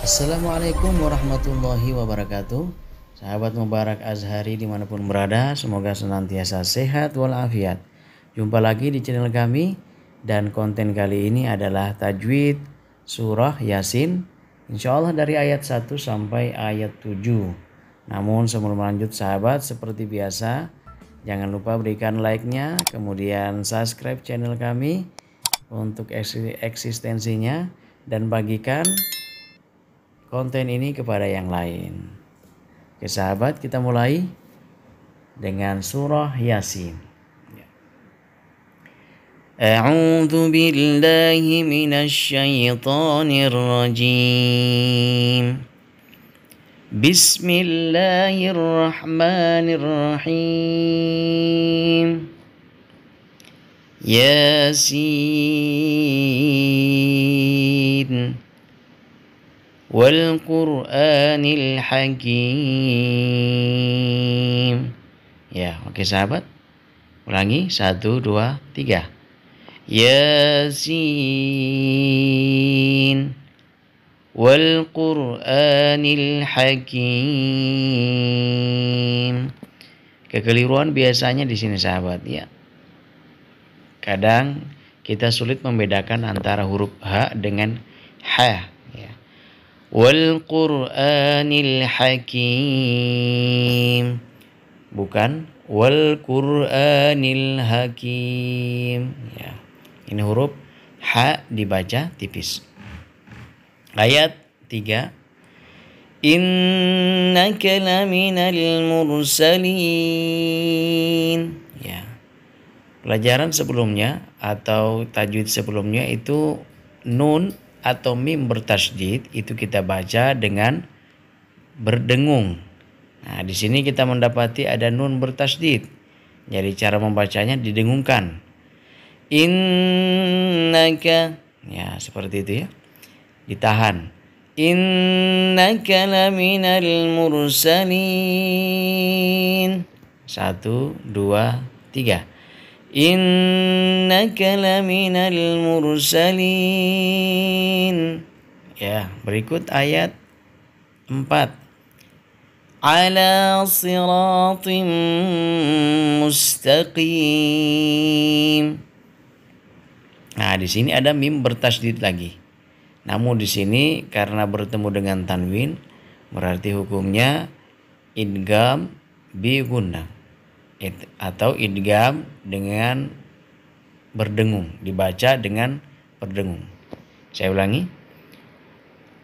Assalamualaikum warahmatullahi wabarakatuh Sahabat Mubarak Azhari dimanapun berada Semoga senantiasa sehat walafiat Jumpa lagi di channel kami Dan konten kali ini adalah Tajwid Surah Yasin Insya Allah dari ayat 1 sampai ayat 7 Namun sebelum lanjut sahabat seperti biasa Jangan lupa berikan like-nya Kemudian subscribe channel kami Untuk eksistensinya Dan bagikan konten ini kepada yang lain. Oke sahabat, kita mulai dengan surah Yasin. أعوذ بالله من الشيطان الرجيم بسم الله الرحمن الرحيم ياسين walqur'anil hakim ya oke sahabat ulangi satu dua tiga Yasin wal Qur'anil Hakim kekeliruan biasanya di sini sahabat ya kadang kita sulit membedakan antara huruf H dengan H wal-Qur'anil hakim Bukan wal-Qur'anil hakim ya. Ini huruf H dibaca tipis Ayat 3 Innaka laminal mursalin Ya Pelajaran sebelumnya atau tajwid sebelumnya itu nun atau mim bertasdid itu kita baca dengan berdengung. Nah, di sini kita mendapati ada nun bertasjid. Jadi cara membacanya didengungkan. Innaka ya seperti itu ya. Ditahan. Innaka laminal mursalin. Satu, dua, tiga innaka laminal mursalin ya berikut ayat 4 ala siratim mustaqim nah di sini ada mim bertasdid lagi namun di sini karena bertemu dengan tanwin berarti hukumnya idgam bi gunnah atau idgam dengan berdengung dibaca dengan berdengung saya ulangi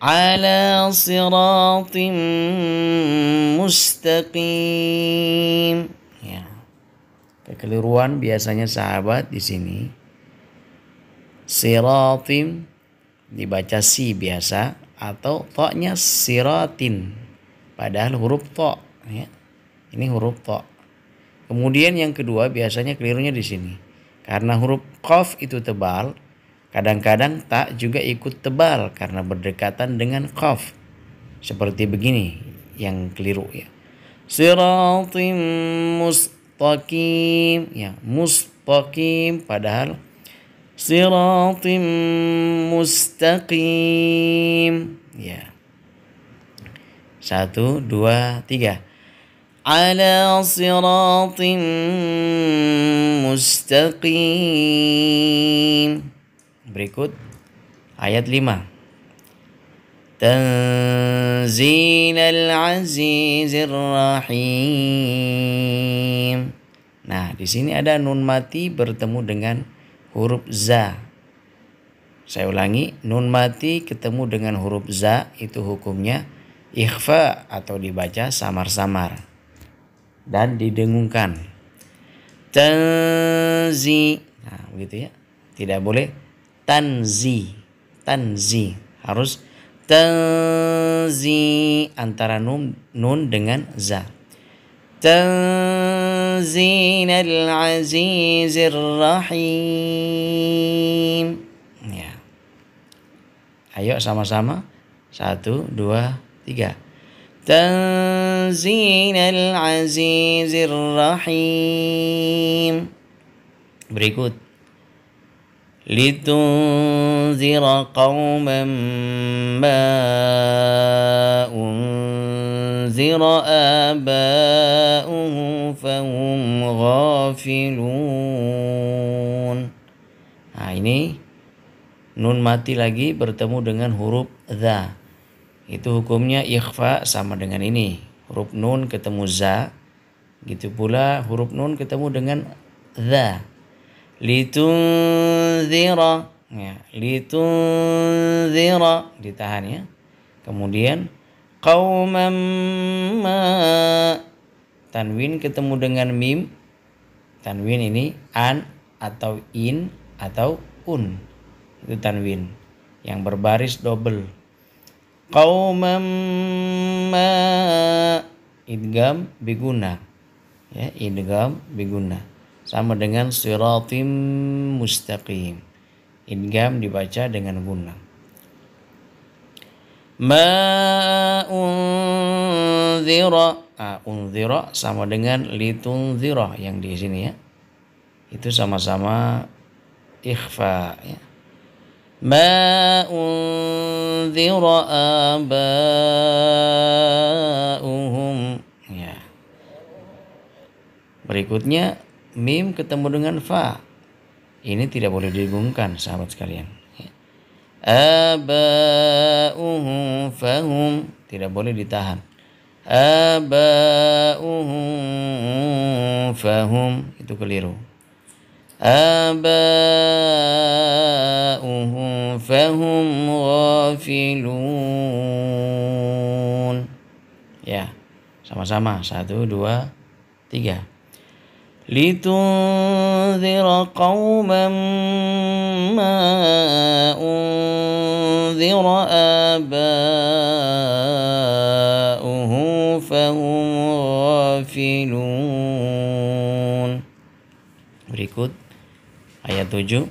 ala siratim mustaqim ya kekeliruan biasanya sahabat di sini siratim dibaca si biasa atau toknya siratin padahal huruf to ya ini huruf to Kemudian yang kedua biasanya kelirunya di sini. Karena huruf qaf itu tebal, kadang-kadang tak juga ikut tebal karena berdekatan dengan qaf. Seperti begini yang keliru ya. Siratim mustaqim ya, mustaqim padahal siratim mustaqim ya. Satu, dua, tiga. على صراط مستقيم berikut ayat 5 تنزيل العزيز الرحيم Nah, di sini ada nun mati bertemu dengan huruf za. Saya ulangi, nun mati ketemu dengan huruf za itu hukumnya ikhfa atau dibaca samar-samar dan didengungkan. Tanzi. Nah, begitu ya. Tidak boleh tanzi. Tanzi harus tanzi antara nun, nun dengan za. تنزيل al rahim. ya ayo sama-sama satu dua tiga تنزيل العزيز الرحيم berikut لتنذر قوما ما أنذر آباؤه فهم غافلون nah ini nun mati lagi bertemu dengan huruf ذا itu hukumnya ikhfa sama dengan ini. Huruf nun ketemu za. Gitu pula huruf nun ketemu dengan za. Litunzira. Ya, litunzira ditahan ya. Kemudian qauman ma tanwin ketemu dengan mim. Tanwin ini an atau in atau un. Itu tanwin yang berbaris double qauman ma idgam biguna ya idgam biguna sama dengan siratim mustaqim idgam dibaca dengan guna ma unzira ah, unzira sama dengan litunzira yang di sini ya itu sama-sama ikhfa ya ما أنذر آباؤهم ya. Berikutnya mim ketemu dengan fa. Ini tidak boleh dihubungkan sahabat sekalian. Ya. Aba'uhum fahum tidak boleh ditahan. Aba'uhum fahum itu keliru. Aba'uhum فهم غافلون ya sama-sama satu dua tiga لتنذر قوما ما أنذر آباؤه فهم غافلون berikut ayat 7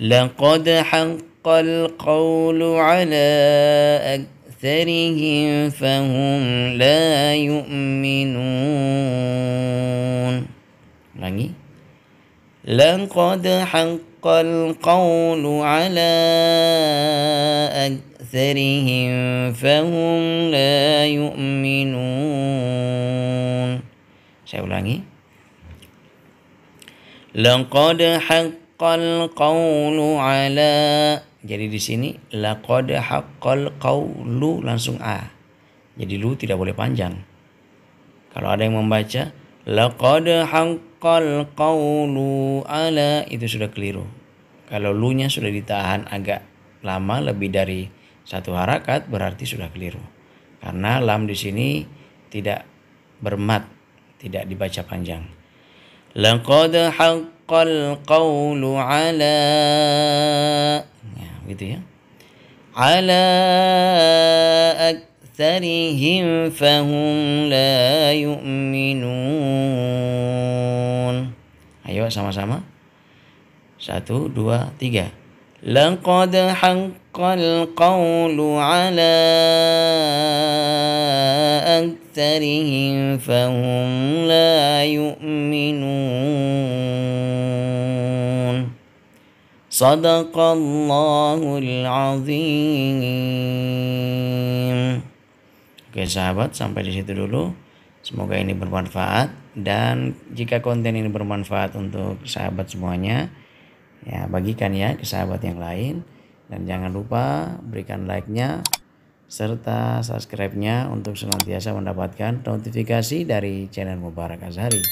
لقد حق القول على أكثرهم فهم لا يؤمنون لقد حق القول على أكثرهم فهم لا يؤمنون saya ulangi لقد حق haqqal qawlu ala jadi di sini laqad haqqal qawlu langsung a jadi lu tidak boleh panjang kalau ada yang membaca laqad haqqal qawlu ala itu sudah keliru kalau lu nya sudah ditahan agak lama lebih dari satu harakat berarti sudah keliru karena lam di sini tidak bermat tidak dibaca panjang laqad haqqal حق القول على إيه؟ على أكثرهم فهم لا يؤمنون أيوة سما سما satu dua tiga لقد حق القول على أكثرهم أكثرهم فهم لا يؤمنون صدق الله العظيم Oke sahabat sampai di situ dulu Semoga ini bermanfaat dan jika konten ini bermanfaat untuk sahabat semuanya ya bagikan ya ke sahabat yang lain dan jangan lupa berikan like-nya serta subscribe-nya untuk senantiasa mendapatkan notifikasi dari channel Mubarak Azhari.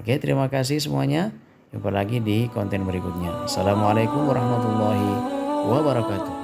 Oke, terima kasih semuanya. Jumpa lagi di konten berikutnya. Assalamualaikum warahmatullahi wabarakatuh.